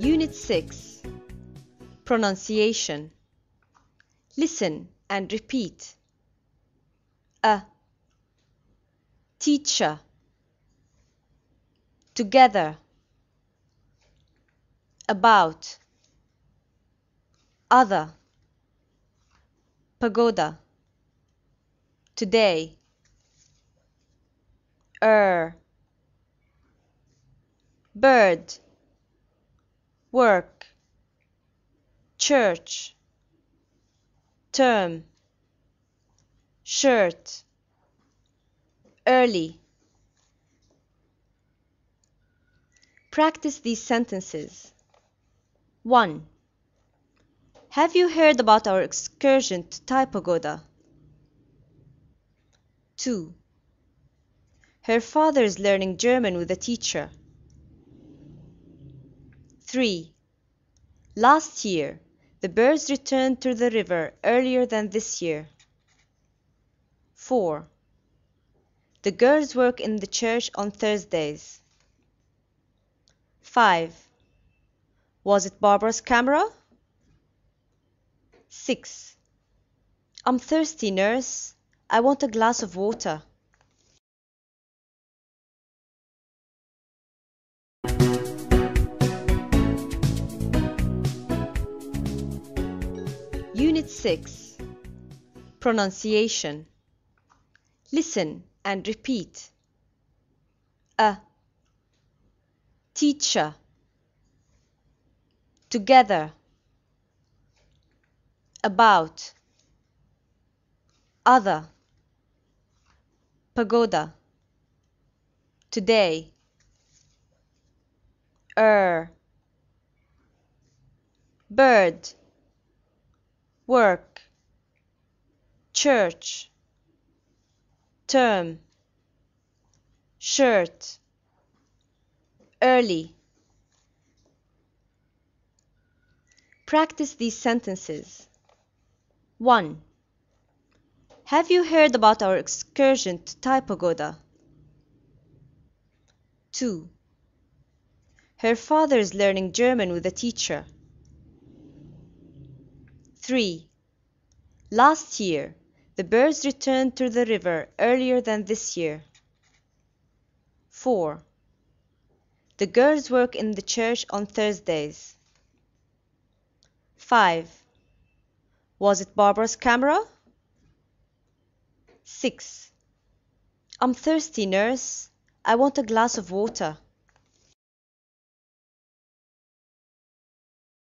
Unit 6 Pronunciation Listen and repeat. A teacher together about other pagoda today er bird work, church, term, shirt, early. Practice these sentences. 1. Have you heard about our excursion to Thai Pagoda? 2. Her father is learning German with a teacher. 3. Last year, the birds returned to the river earlier than this year. 4. The girls work in the church on Thursdays. 5. Was it Barbara's camera? 6. I'm thirsty, nurse. I want a glass of water. Unit 6 Pronunciation Listen and repeat. A teacher together about other pagoda today er bird work, church, term, shirt, early. Practice these sentences. 1. Have you heard about our excursion to Thai Pagoda? 2. Her father is learning German with a teacher. 3. Last year, the birds returned to the river earlier than this year. 4. The girls work in the church on Thursdays. 5. Was it Barbara's camera? 6. I'm thirsty, nurse. I want a glass of water.